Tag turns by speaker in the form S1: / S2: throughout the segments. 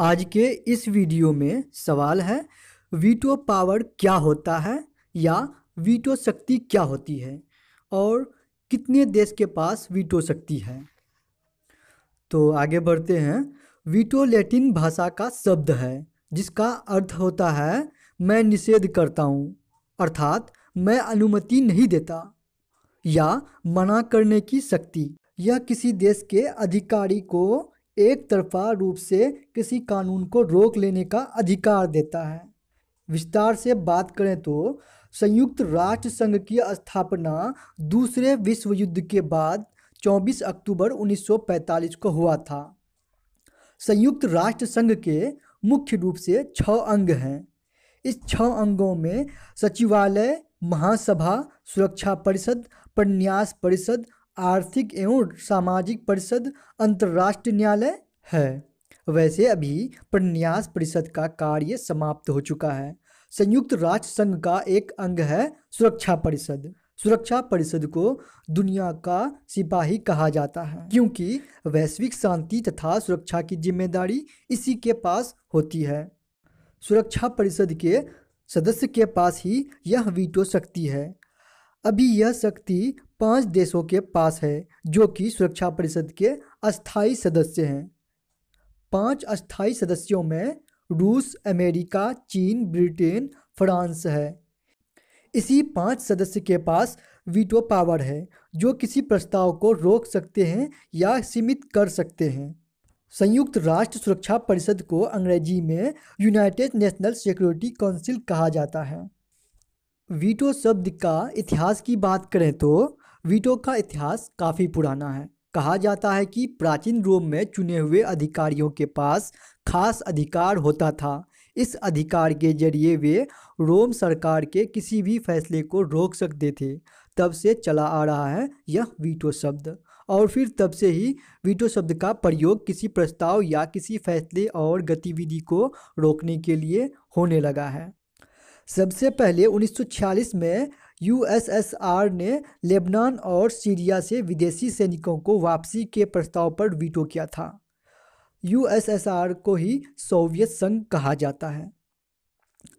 S1: आज के इस वीडियो में सवाल है वीटो पावर क्या होता है या वीटो शक्ति क्या होती है और कितने देश के पास वीटो शक्ति है तो आगे बढ़ते हैं वीटो लैटिन भाषा का शब्द है जिसका अर्थ होता है मैं निषेध करता हूँ अर्थात मैं अनुमति नहीं देता या मना करने की शक्ति यह किसी देश के अधिकारी को एक तरफा रूप से किसी कानून को रोक लेने का अधिकार देता है विस्तार से बात करें तो संयुक्त राष्ट्र संघ की स्थापना दूसरे विश्व युद्ध के बाद 24 अक्टूबर 1945 को हुआ था संयुक्त राष्ट्र संघ के मुख्य रूप से छ अंग हैं इस छ अंगों में सचिवालय महासभा सुरक्षा परिषद प्रन्यास परिषद आर्थिक एवं सामाजिक परिषद अंतर्राष्ट्रीय न्यायालय है वैसे अभी प्रन्यास परिषद का कार्य समाप्त हो चुका है संयुक्त राष्ट्र संघ का एक अंग है सुरक्षा परिषद सुरक्षा परिषद को दुनिया का सिपाही कहा जाता है क्योंकि वैश्विक शांति तथा सुरक्षा की जिम्मेदारी इसी के पास होती है सुरक्षा परिषद के सदस्य के पास ही यह वीटो शक्ति है अभी यह शक्ति पांच देशों के पास है जो कि सुरक्षा परिषद के अस्थायी सदस्य हैं पांच अस्थायी सदस्यों में रूस अमेरिका चीन ब्रिटेन फ्रांस है इसी पांच सदस्य के पास वीटो पावर है जो किसी प्रस्ताव को रोक सकते हैं या सीमित कर सकते हैं संयुक्त राष्ट्र सुरक्षा परिषद को अंग्रेजी में यूनाइटेड नेशनल सिक्योरिटी काउंसिल कहा जाता है वीटो शब्द का इतिहास की बात करें तो वीटो का इतिहास काफ़ी पुराना है कहा जाता है कि प्राचीन रोम में चुने हुए अधिकारियों के पास खास अधिकार होता था इस अधिकार के जरिए वे रोम सरकार के किसी भी फैसले को रोक सकते थे तब से चला आ रहा है यह वीटो शब्द और फिर तब से ही वीटो शब्द का प्रयोग किसी प्रस्ताव या किसी फैसले और गतिविधि को रोकने के लिए होने लगा है सबसे पहले 1946 में यूएसएसआर ने लेबनान और सीरिया से विदेशी सैनिकों को वापसी के प्रस्ताव पर वीटो किया था यूएसएसआर को ही सोवियत संघ कहा जाता है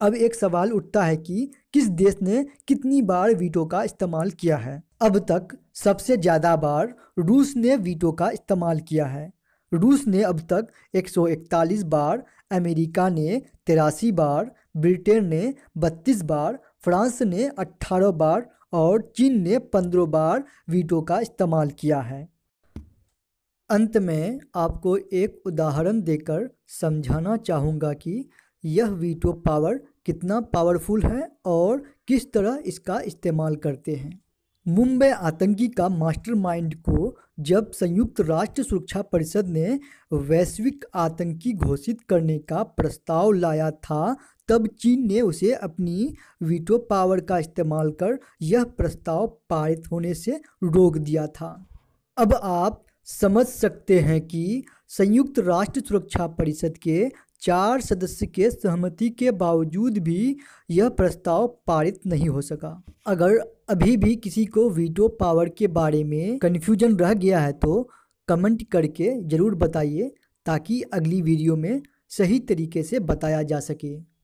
S1: अब एक सवाल उठता है कि किस देश ने कितनी बार वीटो का इस्तेमाल किया है अब तक सबसे ज़्यादा बार रूस ने वीटो का इस्तेमाल किया है रूस ने अब तक 141 बार अमेरिका ने तिरासी बार ब्रिटेन ने 32 बार फ्रांस ने 18 बार और चीन ने 15 बार वीटो का इस्तेमाल किया है अंत में आपको एक उदाहरण देकर समझाना चाहूँगा कि यह वीटो पावर कितना पावरफुल है और किस तरह इसका इस्तेमाल करते हैं मुंबई आतंकी का मास्टरमाइंड को जब संयुक्त राष्ट्र सुरक्षा परिषद ने वैश्विक आतंकी घोषित करने का प्रस्ताव लाया था तब चीन ने उसे अपनी वीटो पावर का इस्तेमाल कर यह प्रस्ताव पारित होने से रोक दिया था अब आप समझ सकते हैं कि संयुक्त राष्ट्र सुरक्षा परिषद के चार सदस्य के सहमति के बावजूद भी यह प्रस्ताव पारित नहीं हो सका अगर अभी भी किसी को वीटो पावर के बारे में कन्फ्यूजन रह गया है तो कमेंट करके ज़रूर बताइए ताकि अगली वीडियो में सही तरीके से बताया जा सके